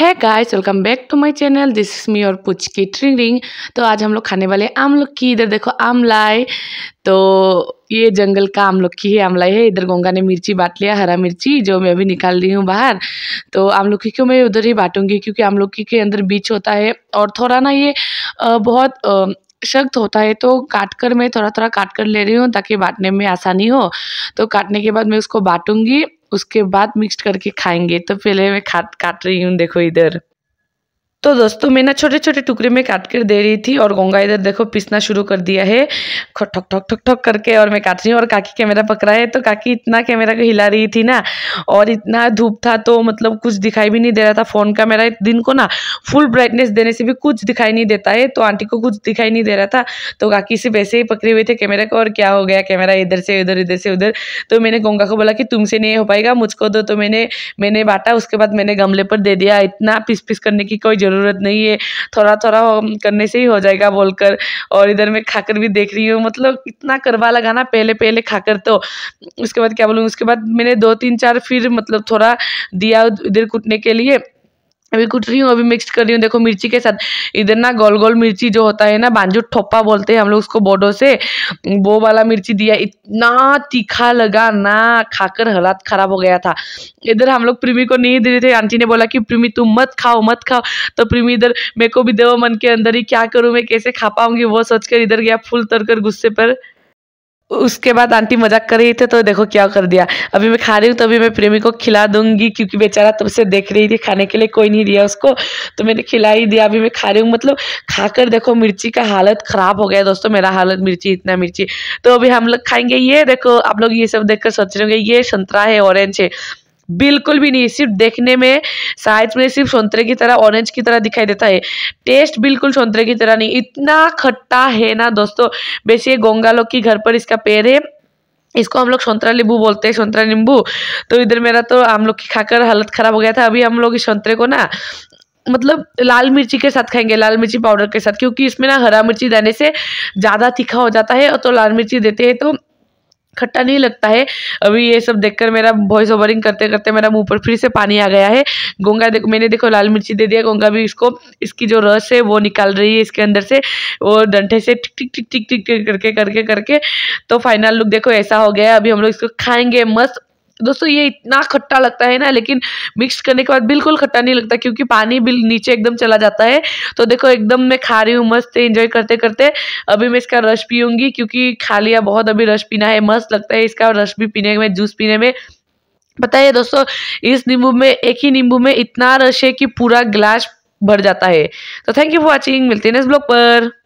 है guys welcome back to my channel this is me और पुच की ट्रिंग रिंग तो आज हम लोग खाने वाले आमलोग की इधर देखो आमलाई तो ये जंगल का आमलोग की है आमलाई है इधर गंगा ने मिर्ची बांट लिया हरा मिर्ची जो मैं अभी निकाल रही हूँ बाहर तो आमलोग की क्यों मैं उधर ही बांटूंगी क्योंकि आमलोग की के अंदर बीच होता है और थोड़ा ना ये बहुत शक्त होता है तो काट कर मैं थोड़ा थोड़ा काट कर ले रही हूँ ताकि बांटने में आसानी हो तो काटने के बाद मैं उसको बांटूंगी उसके बाद मिक्स करके खाएंगे तो पहले मैं काट रही हूँ देखो इधर। तो दोस्तों मैं ना छोटे छोटे टुकड़े में काट कर दे रही थी और गंगा इधर देखो पीसना शुरू कर दिया है ठक ठक ठक ठक करके और मैं काट रही हूँ और काकी कैमरा पकड़ा है तो काकी इतना कैमरा को हिला रही थी ना और इतना धूप था तो मतलब कुछ दिखाई भी नहीं दे रहा था फ़ोन का मेरा दिन को ना फुल ब्राइटनेस देने से भी कुछ दिखाई नहीं देता है तो आंटी को कुछ दिखाई नहीं दे रहा था तो काकी से वैसे ही पकड़े हुए थे कैमरे को और क्या हो गया कैमरा इधर से उधर इधर से उधर तो मैंने गंगा को बोला कि तुमसे नहीं हो पाएगा मुझको दो तो मैंने मैंने बांटा उसके बाद मैंने गमले पर दे दिया इतना पिस पिस करने की कोई ज़रूरत ज़रूरत नहीं है थोड़ा थोड़ा करने से ही हो जाएगा बोलकर और इधर मैं खाकर भी देख रही हूँ मतलब इतना करवा ना पहले पहले खाकर तो उसके बाद क्या बोलूँ उसके बाद मैंने दो तीन चार फिर मतलब थोड़ा दिया इधर कूटने के लिए अभी कुछ रही हूँ अभी मिक्स कर रही हूँ देखो मिर्ची के साथ इधर ना गोल गोल मिर्ची जो होता है ना बांजू ठोपा बोलते हैं हम लोग उसको बोडो से वो वाला मिर्ची दिया इतना तीखा लगा ना खाकर हालात खराब हो गया था इधर हम लोग प्रेमी को नहीं दे रहे थे आंटी ने बोला कि प्रेमी तुम मत खाओ मत खाओ तो प्रेमी इधर मेरे को भी देव मन के अंदर ही क्या करूँ मैं कैसे खा पाऊंगी वो सोचकर इधर गया फुल कर गुस्से पर उसके बाद आंटी मजाक कर रही थी तो देखो क्या कर दिया अभी मैं खा रही हूँ तो अभी मैं प्रेमी को खिला दूंगी क्योंकि बेचारा तब से देख रही थी खाने के लिए कोई नहीं दिया उसको तो मैंने खिला ही दिया अभी मैं खा रही हूँ मतलब खाकर देखो मिर्ची का हालत ख़राब हो गया दोस्तों मेरा हालत मिर्ची इतना मिर्ची तो अभी हम लोग खाएंगे ये देखो आप लोग ये सब देख कर सोच रहे होंगे ये संतरा है ऑरेंज है बिल्कुल भी नहीं सिर्फ देखने में साइज में सिर्फ संतरे की तरह ऑरेंज की तरह दिखाई देता है टेस्ट बिल्कुल संतरे की तरह नहीं इतना खट्टा है ना दोस्तों वैसे गोंगा लोग की घर पर इसका पेड़ है इसको हम लोग संतरा नींबू बोलते हैं संतरा नींबू तो इधर मेरा तो हम लोग की खाकर हालत ख़राब हो गया था अभी हम लोग इस संतरे को ना मतलब लाल मिर्ची के साथ खाएंगे लाल मिर्ची पाउडर के साथ क्योंकि इसमें ना हरा मिर्ची देने से ज़्यादा तीखा हो जाता है और तो लाल मिर्ची देते हैं तो खट्टा नहीं लगता है अभी ये सब देखकर मेरा वॉइस ओवरिंग करते करते मेरा मुंह पर फिर से पानी आ गया है गोंगा देखो मैंने देखो लाल मिर्ची दे दिया गोंगा भी इसको इसकी जो रस है वो निकाल रही है इसके अंदर से वो डंठे से टिक टिक टिक टिक टिक करके करके करके तो फाइनल लुक देखो ऐसा हो गया अभी हम लोग इसको खाएंगे मस्त दोस्तों ये इतना खट्टा लगता है ना लेकिन मिक्स करने के बाद बिल्कुल खट्टा नहीं लगता क्योंकि पानी बिल नीचे एकदम चला जाता है तो देखो एकदम मैं खा रही हूँ मस्त एंजॉय करते करते अभी मैं इसका रस पीऊँगी क्योंकि खा लिया बहुत अभी रस पीना है मस्त लगता है इसका रस भी पीने में जूस पीने में पता है दोस्तों इस नींबू में एक ही नींबू में इतना रस है कि पूरा ग्लास भर जाता है तो थैंक यू फॉर वॉचिंग मिलते हैं नेक्स्ट ब्लॉग पर